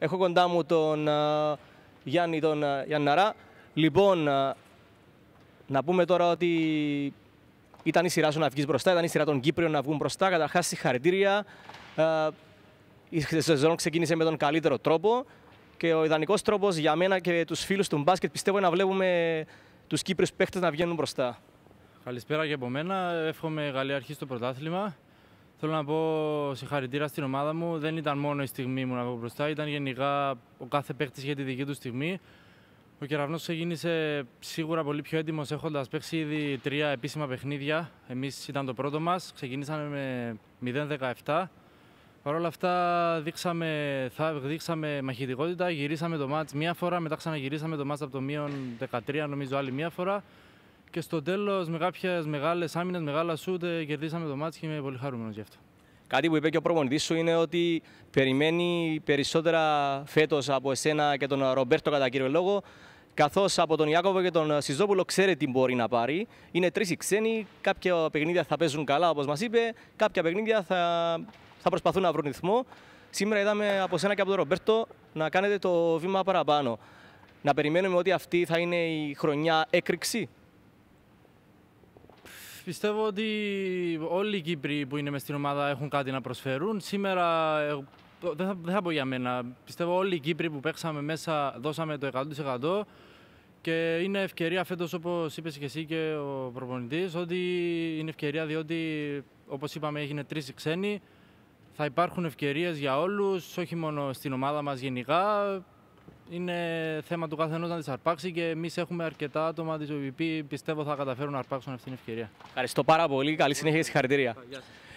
Έχω κοντά μου τον Γιάννη τον Γιάννη Γιανναρά. Λοιπόν, να πούμε τώρα ότι ήταν η σειρά σου να βγεις μπροστά, ήταν η σειρά των Κύπριων να βγουν μπροστά. Καταρχάς, συγχαρητήρια. Η σεζόν ξεκίνησε με τον καλύτερο τρόπο και ο ιδανικός τρόπος για μένα και τους φίλους του μπάσκετ πιστεύω να βλέπουμε τους Κύπριους παίχτε να βγαίνουν μπροστά. Καλησπέρα και από μένα. Εύχομαι καλή αρχή στο πρωτάθλημα. Θέλω να πω συγχαρητήρα στην ομάδα μου. Δεν ήταν μόνο η στιγμή μου να βγω μπροστά, ήταν γενικά ο κάθε παίκτης για τη δική του στιγμή. Ο κεραυνός ξεκίνησε σίγουρα πολύ πιο έτοιμο έχοντας παίξει ήδη τρία επίσημα παιχνίδια. Εμείς ήταν το πρώτο μας. Ξεκινήσαμε με 0-17. Παρ' όλα αυτά δείξαμε, θα, δείξαμε μαχητικότητα, γυρίσαμε το μάτς μία φορά, μετά ξαναγυρίσαμε το μάτς από το μείον 13 νομίζω άλλη μία φορά και στο τέλος με κάποιες μεγάλες άμυνες, μεγάλα σουτ, ε, κερδίσαμε το μάτι και είμαι πολύ χαρούμενος γι' αυτό. Κάτι που είπε και ο προπονητής σου είναι ότι περιμένει περισσότερα φέτος από εσένα και τον Ρομπέρτο κατά κύριο λόγο. Καθώς από τον Ιάκοβο και τον Σιζόπουλο ξέρει τι μπορεί να πάρει. Είναι τρεις οι ξένοι. Κάποια παιχνίδια θα παίζουν καλά, όπως μας είπε. Κάποια παιχνίδια θα, θα προσπαθούν να βρουν ρυθμό. Σήμερα είδαμε από σένα και από τον Ρομπέρτο να κάνετε το βήμα παραπάνω. Να περιμένουμε ότι αυτή θα είναι η χρονιά έκρηξη πιστεύω ότι όλοι οι Κύπροι που είναι μες στην ομάδα έχουν κάτι να προσφέρουν. Σήμερα, ε, δεν θα, δεν θα πω για μένα, πιστεύω όλοι οι Κύπροι που παίξαμε μέσα δώσαμε το 100% και είναι ευκαιρία φέτος όπως είπες και εσύ και ο προπονητής ότι είναι ευκαιρία διότι όπως είπαμε έγινε τρεις ξένοι. Θα υπάρχουν ευκαιρίες για όλους, όχι μόνο στην ομάδα μας γενικά, είναι θέμα του καθενός να τις αρπάξει και εμείς έχουμε αρκετά άτομα της OVP. Πιστεύω θα καταφέρουν να αρπάξουν αυτή την ευκαιρία. Ευχαριστώ πάρα πολύ. Καλή συνέχεια και συγχαρητήρια.